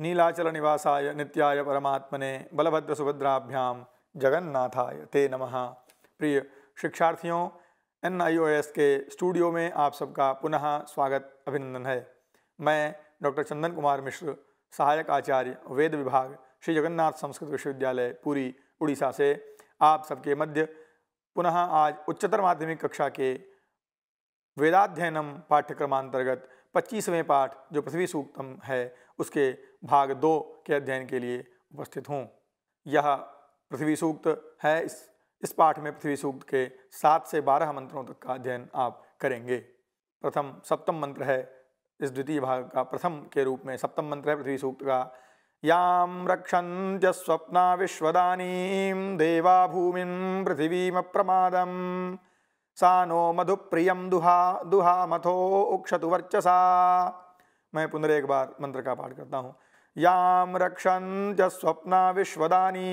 नीलाचल निवासाय नित्याय परमात्मने बलभद्र सुभद्राभ्याम जगन्नाथाय ते नमः प्रिय शिक्षार्थियों एन के स्टूडियो में आप सबका पुनः स्वागत अभिनंदन है मैं डॉक्टर चंदन कुमार मिश्र सहायक आचार्य वेद विभाग श्री जगन्नाथ संस्कृत विश्वविद्यालय पूरी उड़ीसा से आप सबके मध्य पुनः आज उच्चतर माध्यमिक कक्षा के वेदाध्ययनम पाठ्यक्रमांतर्गत पच्चीसवें पाठ जो पृथ्वी सूक्तम है उसके भाग दो के अध्ययन के लिए उपस्थित हूँ यह पृथ्वी सूक्त है इस इस पाठ में पृथ्वी सूक्त के सात से बारह मंत्रों तक का अध्ययन आप करेंगे प्रथम सप्तम मंत्र है इस द्वितीय भाग का प्रथम के रूप में सप्तम मंत्र है पृथ्वी सूक्त का यां स्वप्ना विश्वदानी देवा पृथिवीम प्रमादम सा नो प्रियम दुहा मथो उक्षतु वर्चसा मैं पुनरेक बार मंत्र का पाठ करता हूँ यां स्वप्ना विश्वदानी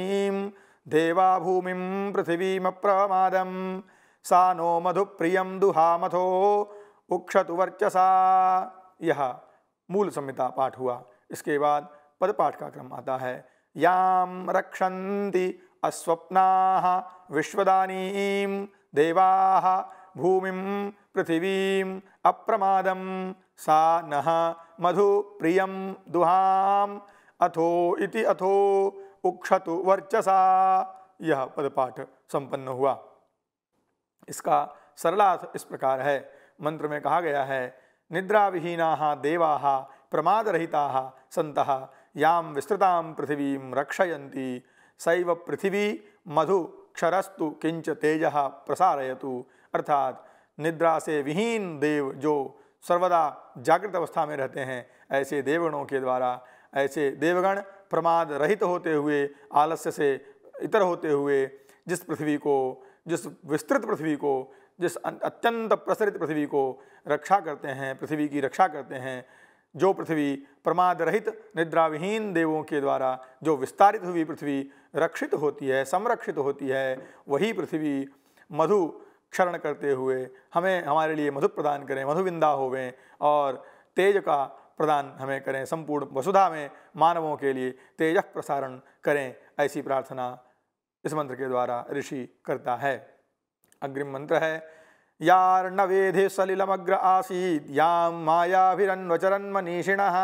देवा पृथिवीम प्रमादम सा नो दुहा मथो उक्षतु वर्चसा यह मूल संहिता पाठ हुआ इसके बाद पद पाठ का क्रम आता है याम रक्षन्ति अस्वप्नाः विश्वदानीम देवाः भूमि पृथिवी अप्रमादं सा नः मधु प्रिय दुहाम अथो इति अथो उक्षतु वर्चसा यह पदपाठ संपन्न हुआ इसका सरलार्थ इस प्रकार है मंत्र में कहा गया है निद्रा विहीना देवा प्रमादरहिता सत यां विस्तृता पृथिवीं रक्षयती सव पृथिवी मधु क्षरस्तु किंच तेज प्रसारयतु अर्थात निद्रा से विहीन देव जो सर्वदा जागृत अवस्था में रहते हैं ऐसे देवगणों के द्वारा ऐसे देवगण प्रमाद रहित होते हुए आलस्य से इतर होते हुए जिस पृथ्वी को जिस विस्तृत पृथ्वी को जिस अत्यंत प्रसरित पृथ्वी को रक्षा करते हैं पृथ्वी की रक्षा करते हैं जो पृथ्वी प्रमाद रहित निद्राविहीन देवों के द्वारा जो विस्तारित हुई पृथ्वी रक्षित होती है संरक्षित होती है वही पृथ्वी मधु क्षरण करते हुए हमें हमारे लिए मधु प्रदान करें मधुविंदा होवें और तेज का प्रदान हमें करें संपूर्ण वसुधा में मानवों के लिए तेजक प्रसारण करें ऐसी प्रार्थना इस मंत्र के द्वारा ऋषि करता है अग्रिम मंत्र है यार्न वेधे सलिलमग्र आसीत याम मायाभिरन्वचरन् मनीषिणः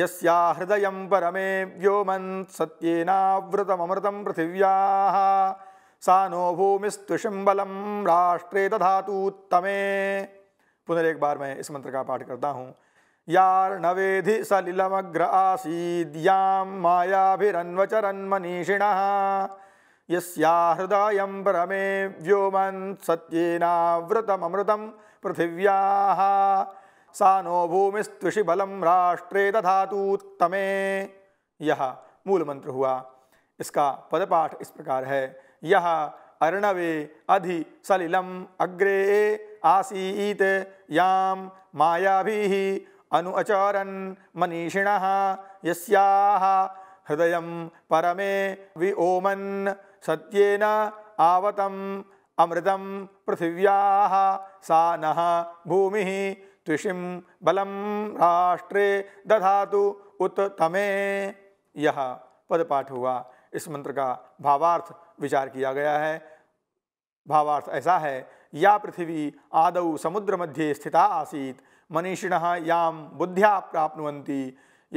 यस्या हृदयं परमे व्योमन्सत्येनावृतमृतं पृथिव्या सा नो भूमिस्त्विषं राष्ट्रे दधातूत्तमे पुनः एक बार मैं इस मंत्र का पाठ करता हूँ यार्णवेधि सलिलमग्र आसीद्यां मायाभिरन्वचरन्मनीषिणः यस्याहृदायं परमे व्योमन् सत्येनावृतममृतं पृथिव्या सा नो भूमिस्तुषि बलं राष्ट्रे दधातूत्तमे यह मूल मंत्र हुआ इसका पदपाठ इस प्रकार है यह अर्णवे अधि सलिलम अग्रे आसीत याम भी अनुअचरन मनीषिण यहाँ हृदय परमे विओमन सत्येन आवतम अमृतम पृथिव्या सा नः भूमिः राष्ट्रे दधातु उत्तमे यह पद पाठ हुआ इस मंत्र का भावार्थ विचार किया गया है भावार्थ ऐसा है या पृथ्वी आदौ समुद्र मध्ये स्थिता आसीत मनीषिण याम बुद्ध्या प्राप्नुवन्ति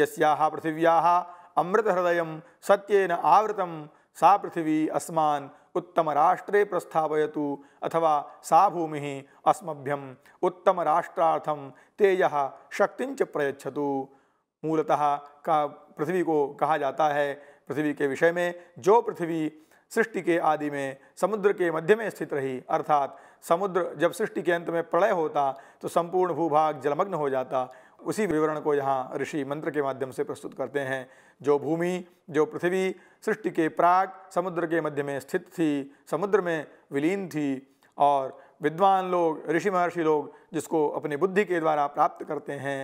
यस्याः पृथिव्याः अमृतहृदयं सत्यन आवृतम सा पृथिवी अस्मान उत्तम राष्ट्रे प्रस्थापयतु अथवा सा भूमि अस्मभ्यम उत्तम राष्ट्रार्थम तेज शक्ति प्रय्छत प्रयच्छतु मूलतः का पृथ्वी को कहा जाता है पृथ्वी के विषय में जो पृथ्वी सृष्टि के आदि में समुद्र के मध्य में स्थित रही अर्थात समुद्र जब सृष्टि के अंत में प्रलय होता तो संपूर्ण भूभाग जलमग्न हो जाता उसी विवरण को यहाँ ऋषि मंत्र के माध्यम से प्रस्तुत करते हैं जो भूमि जो पृथ्वी सृष्टि के प्राग समुद्र के मध्य में स्थित थी समुद्र में विलीन थी और विद्वान लोग ऋषि महर्षि लोग जिसको अपनी बुद्धि के द्वारा प्राप्त करते हैं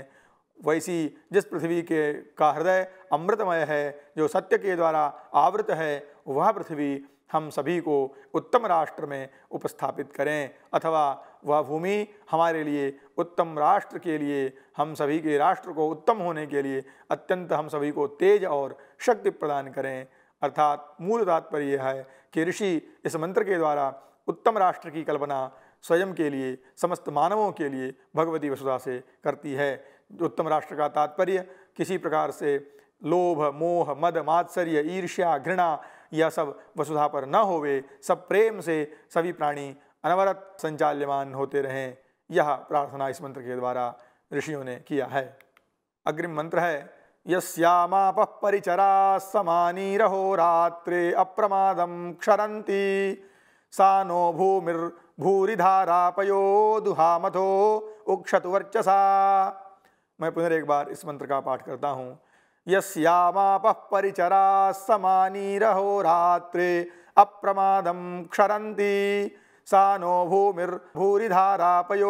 वैसी जिस पृथ्वी के का हृदय अमृतमय है जो सत्य के द्वारा आवृत है वह पृथ्वी हम सभी को उत्तम राष्ट्र में उपस्थापित करें अथवा वह भूमि हमारे लिए उत्तम राष्ट्र के लिए हम सभी के राष्ट्र को उत्तम होने के लिए अत्यंत हम सभी को तेज और शक्ति प्रदान करें अर्थात मूल तात्पर्य यह है कि ऋषि इस मंत्र के द्वारा उत्तम राष्ट्र की कल्पना स्वयं के लिए समस्त मानवों के लिए भगवती वसुधा से करती है उत्तम राष्ट्र का तात्पर्य किसी प्रकार से लोभ मोह मद मात्सर्य ईर्ष्या घृणा यह सब वसुधा पर न होवे सब प्रेम से सभी प्राणी अनवरत संचाल्यमान होते रहें यह प्रार्थना इस मंत्र के द्वारा ऋषियों ने किया है अग्रिम मंत्र है यश्यामाप परिचरा समानी रहो रात्रे अप्रमादम क्षरती सा नो भूमिर भूरिधारापयो दुहामथो उक्षत वर्चसा मैं एक बार इस मंत्र का पाठ करता हूँ यश्यामाप परिचरा समानी रहो रात्रे अप्रमादम क्षरती सा नो भूमिर्भूरिधारापयो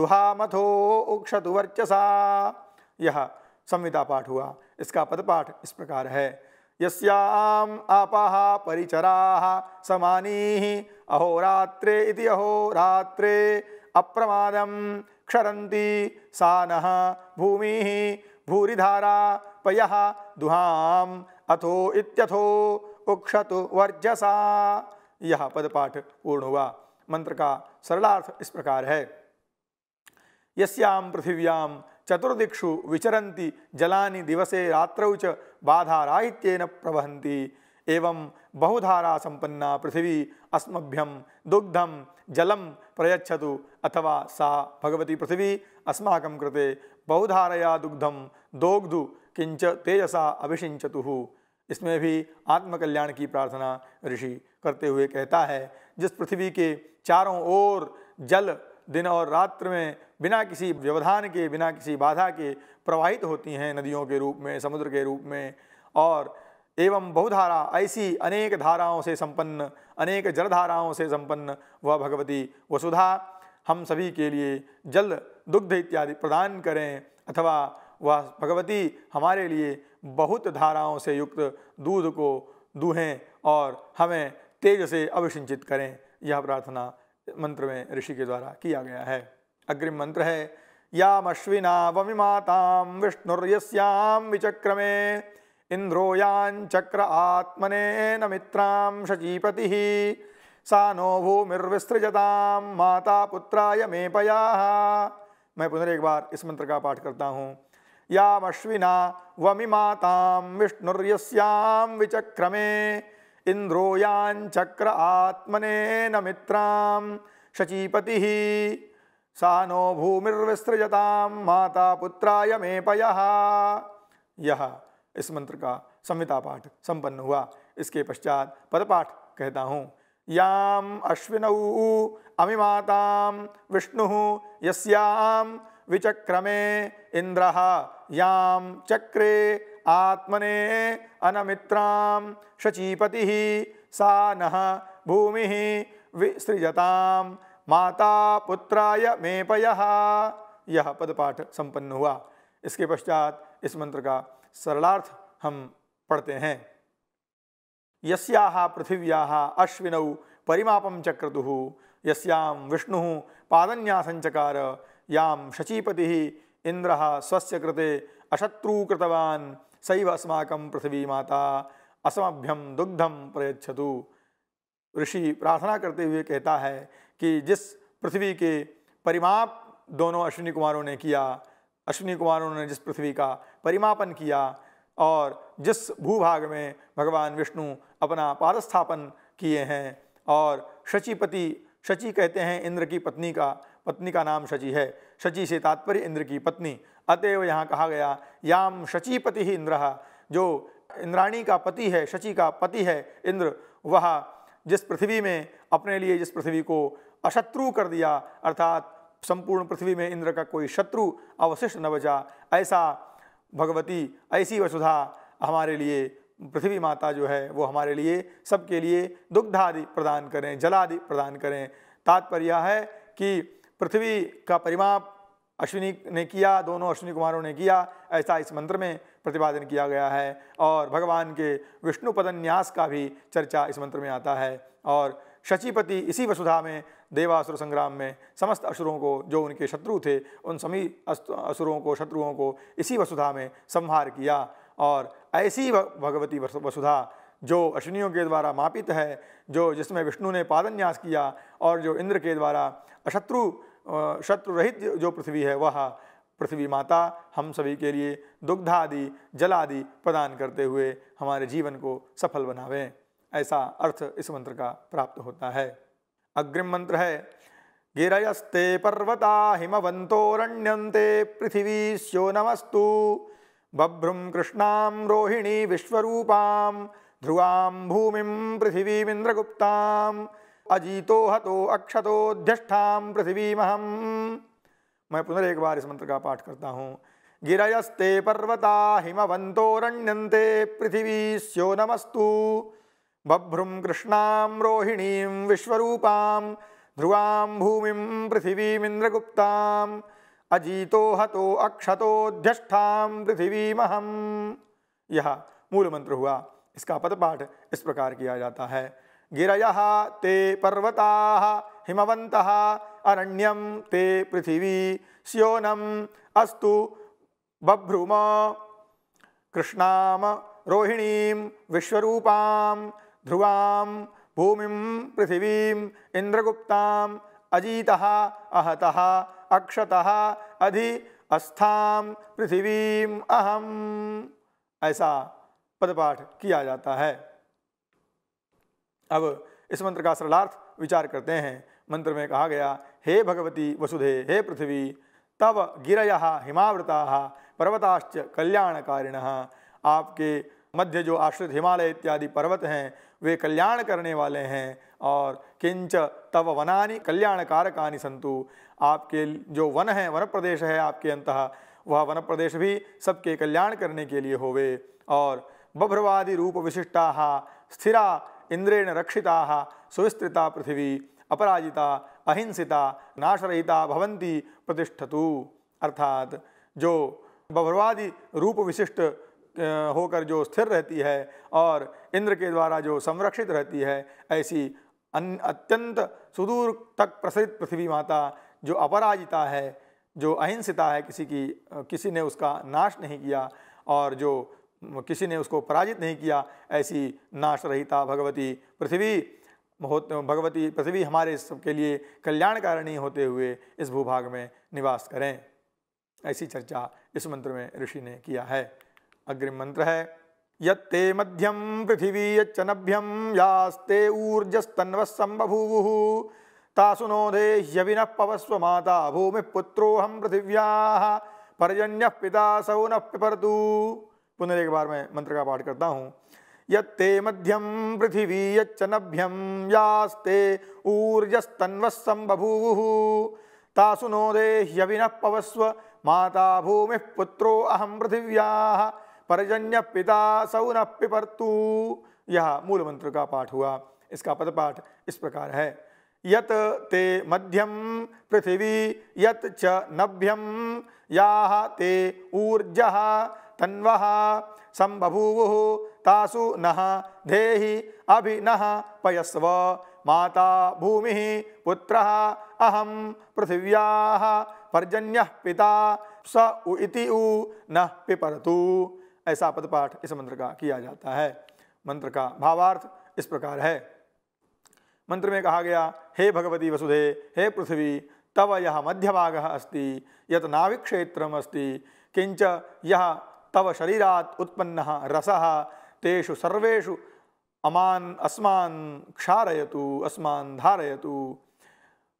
दुहामथो उक्षतु वर्चसा यह संविदा पाठ हुआ इसका पदपाठ इस प्रकार है यस्याम आपाः परिचराः समानी अहोरात्रे इति अहोरात्रे अप्रमादं क्षरती सा नः भूमि भूरिधारा पयः दुहाम अथो इत्यथो उक्षतु वर्जसा यह पद पाठ पूर्ण हुआ मंत्र का सरलार्थ इस प्रकार है यस्याम पृथिव्याम चतुर्दिक्षु विचरती जला दिवसे रात्रौ च बाधाराहित्येन एवं बहुधारा संपन्ना पृथ्वी अस्मभ्यम दुग्धम जलम प्रय्छत अथवा सा भगवती पृथ्वी अस्माकं कृते बहुधारया दुग्धम दोग्धु किंच तेजसा अभिषिंचतु इसमें भी आत्मकल्याण की प्रार्थना ऋषि करते हुए कहता है जिस पृथ्वी के चारों ओर जल दिन और रात्र में बिना किसी व्यवधान के बिना किसी बाधा के प्रवाहित होती हैं नदियों के रूप में समुद्र के रूप में और एवं बहुधारा ऐसी अनेक धाराओं से संपन्न अनेक जलधाराओं से संपन्न वह भगवती वसुधा हम सभी के लिए जल दुग्ध इत्यादि प्रदान करें अथवा वह भगवती हमारे लिए बहुत धाराओं से युक्त दूध को दूहें और हमें तेज से अभिषिंचित करें यह प्रार्थना मंत्र में ऋषि के द्वारा किया गया है अग्रिम मंत्र है यामश्विना वमिमातां विष्णुर्यस्याम विचक्रमे इन्द्रो याञ्चक्र आत्मनेन मित्रा शचीपति सा नो भूमिर्विस्तृजता माता मे मेपयाः मैं पुनः एक बार इस मंत्र का पाठ करता हूँ यामश्विना वमिमातां विष्णु विचक्रमे इंद्रो याचक्र आत्मने न मित्रां शचीपति सा नो भूमिर्विसृजता माता पुत्राय मे पय यह इस मंत्र का संहिता पाठ संपन्न हुआ इसके पश्चात पदपाठ कहता हूँ याम अश्विनौ अमिमाता विष्णु यस्याम विचक्रमे इंद्र यां चक्रे आत्मने अनमित्रां शचीपति सा न भूमि विसृजता माता पुत्राय मेपय यह पदपाठ संपन्न हुआ इसके पश्चात इस मंत्र का सरलार्थ हम पढ़ते हैं यस्याः पृथिव्या अश्विनौ परिमापम चक्रतु यस्याम विष्णु पादन्यासंचकार यां शचीपतिः इन्द्रः स्वस्य कृते अशत्रु कृतवान् सैव अस्माकं पृथ्वीमाता अस्मभ्यम दुग्धम प्रयच्छतु ऋषि प्रार्थना करते हुए कहता है कि जिस पृथ्वी के परिमाप दोनों अश्विनी कुमारों ने किया अश्विनी कुमारों ने जिस पृथ्वी का परिमापन किया और जिस भूभाग में भगवान विष्णु अपना पादस्थापन किए हैं और शचीपति शची कहते हैं इंद्र की पत्नी का पत्नी का नाम शची है शची से तात्पर्य इंद्र की पत्नी अतएव यहाँ कहा गया याम शचीपति ही इंद्र जो इंद्राणी का पति है शची का पति है इंद्र वह जिस पृथ्वी में अपने लिए जिस पृथ्वी को अशत्रु कर दिया अर्थात संपूर्ण पृथ्वी में इंद्र का कोई शत्रु अवशिष्ट न बचा ऐसा भगवती ऐसी वसुधा हमारे लिए पृथ्वी माता जो है वो हमारे लिए सबके लिए दुग्धादि प्रदान करें जलादि प्रदान करें तात्पर्य है कि पृथ्वी का परिमाप अश्विनी ने किया दोनों अश्विनी कुमारों ने किया ऐसा इस मंत्र में प्रतिपादन किया गया है और भगवान के विष्णु पदन्यास का भी चर्चा इस मंत्र में आता है और शचीपति इसी वसुधा में देवासुर संग्राम में समस्त असुरों को जो उनके शत्रु थे उन सभी असुरों को शत्रुओं को इसी वसुधा में संहार किया और ऐसी भगवती वसुधा जो अश्विनियों के द्वारा मापित है जो जिसमें विष्णु ने पादन्यास किया और जो इंद्र के द्वारा अशत्रु शत्रु रहित जो पृथ्वी है वह पृथ्वी माता हम सभी के लिए दुग्धादि जलादि प्रदान करते हुए हमारे जीवन को सफल बनावें ऐसा अर्थ इस मंत्र का प्राप्त होता है अग्रिम मंत्र है गिरयस्ते पर्वता हिमवंतोरण्यंते पृथिवी स्यो नमस्तु बभ्रुम कृष्णाम रोहिणी विश्वरूपाम ध्रुवाम भूमिम पृथिवीमिंद्रगुप्ताम अजीतो हतो पृथ्वी महम मैं एक बार इस मंत्र का पाठ करता हूँ गिरयस्ते पर्वता हिमवंतोरण्यन्ते पृथिवी स्यो नमस्तु बभ्रुम रोहिणी रोहिणीं ध्रुवाम भूमिम भूमिं पृथिवीमिन्द्रगुप्ताम् अजीतो हतो पृथिवी महम यह मूल मंत्र हुआ इसका पदपाठ इस प्रकार किया जाता है गिरयः ते पर्वताः हिमवन्तः अरण्यं ते पृथिवी स्योनम् अस्तु बभ्रुम कृष्णाम रोहिणीं विश्वरूपां ध्रुवां भूमिं पृथिवीं इंद्रगुप्ता अजीतः अहतः अक्षतः अधि अस्थाम पृथिवीम अहम ऐसा पदपाठ किया जाता है अब इस मंत्र का सरलार्थ विचार करते हैं मंत्र में कहा गया हे भगवती वसुधे हे पृथ्वी तव गिरय हिमावृता पर्वताश्च कल्याणकारिण आपके मध्य जो आश्रित हिमालय इत्यादि पर्वत हैं वे कल्याण करने वाले हैं और किंच तव वना कल्याण कारकानि संतु आपके जो वन है वन प्रदेश है आपके अंत वह वन प्रदेश भी सबके कल्याण करने के लिए होवे और बभ्रवादि रूप विशिष्टा स्थिरा इंद्रेण रक्षिता सुविस्तृता पृथिवी अपराजिता अहिंसिता नाशरहिता भवंती प्रतिष्ठतु अर्थात जो बभ्रवादी रूप विशिष्ट होकर जो स्थिर रहती है और इंद्र के द्वारा जो संरक्षित रहती है ऐसी अत्यंत सुदूर तक प्रसरित पृथ्वी माता जो अपराजिता है जो अहिंसिता है किसी की किसी ने उसका नाश नहीं किया और जो किसी ने उसको पराजित नहीं किया ऐसी नाश रहिता भगवती पृथ्वी भगवती पृथ्वी हमारे सबके लिए कल्याणकारिणी होते हुए इस भूभाग में निवास करें ऐसी चर्चा इस मंत्र में ऋषि ने किया है अग्रिम मंत्र है यत्ते मध्यम पृथिवी यच्चनभ्यम यास्ते ऊर्जस्तन्व संबभूवु तासुनो देह्यविन पवस्व माता भूमि पुत्रोहम पृथिव्या पर्जन्य पिता सौ न पिपरतू पुनरेक बार मैं मंत्र का पाठ करता हूँ ये मध्यम पृथिवी यभ्यम यास्ते ऊर्जस्तन्वस्सं बभूवुः तासु नो देह्यविनः पवस्व माता भूमि पुत्रो अहम पृथिव्या परजन्य पिता सौ न यह मूल मंत्र का पाठ हुआ इसका पदपाठ इस प्रकार है यत ते मध्यम पृथिवी यत च नभ्यम या ते ऊर्जा तन्व संबभूवु तासु नह देहि अभि नह पयस्व माता भूमि पुत्र अहम पृथिव्या पर्जन्य पिता स उ इति उ न पिपरतु ऐसा पदपाठ इस मंत्र का किया जाता है मंत्र का भावार्थ इस प्रकार है मंत्र में कहा गया हे भगवती वसुधे हे पृथ्वी तव यह मध्यभाग अस्ति यत नाविक्षेत्रम अस्ति किंच यह तव शरीरा उत्पन्न रस तेषु सर्वेषु अमान् अस्मान् क्षारयतु अस्मान् धारयतु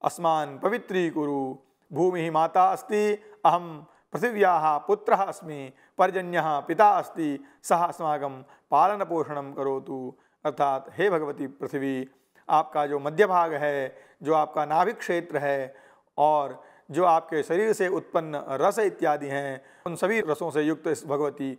अस्मान् पवित्रीकुरु भूमिः माता अस्ति अहम पृथिव्या पुत्र अस्मि पर्जन्य पिता अस्ति सः अस्माकं पालनपोषणं करोतु अर्थात हे भगवती पृथ्वी आपका जो मध्य भाग है जो आपका नाभिक क्षेत्र है और जो आपके शरीर से उत्पन्न रस इत्यादि हैं उन सभी रसों से युक्त इस भगवती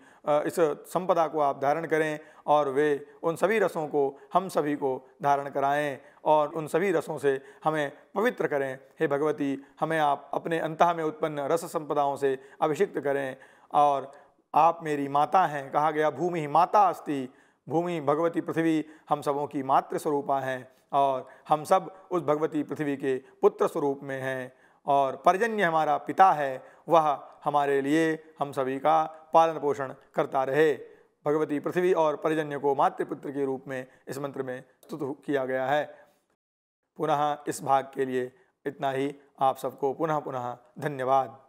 इस संपदा को आप धारण करें और वे उन सभी रसों को हम सभी को धारण कराएं और उन सभी रसों से हमें पवित्र करें हे भगवती हमें आप अपने अंतः में उत्पन्न रस संपदाओं से अभिषिक्त करें और आप मेरी माता हैं कहा गया भूमि ही माता अस्ति भूमि भगवती पृथ्वी हम सबों की मातृस्वरूपा हैं और हम सब उस भगवती पृथ्वी के पुत्र स्वरूप में हैं और पर्जन्य हमारा पिता है वह हमारे लिए हम सभी का पालन पोषण करता रहे भगवती पृथ्वी और परजन्य को मातृपुत्र के रूप में इस मंत्र में स्तुत किया गया है पुनः इस भाग के लिए इतना ही आप सबको पुनः पुनः धन्यवाद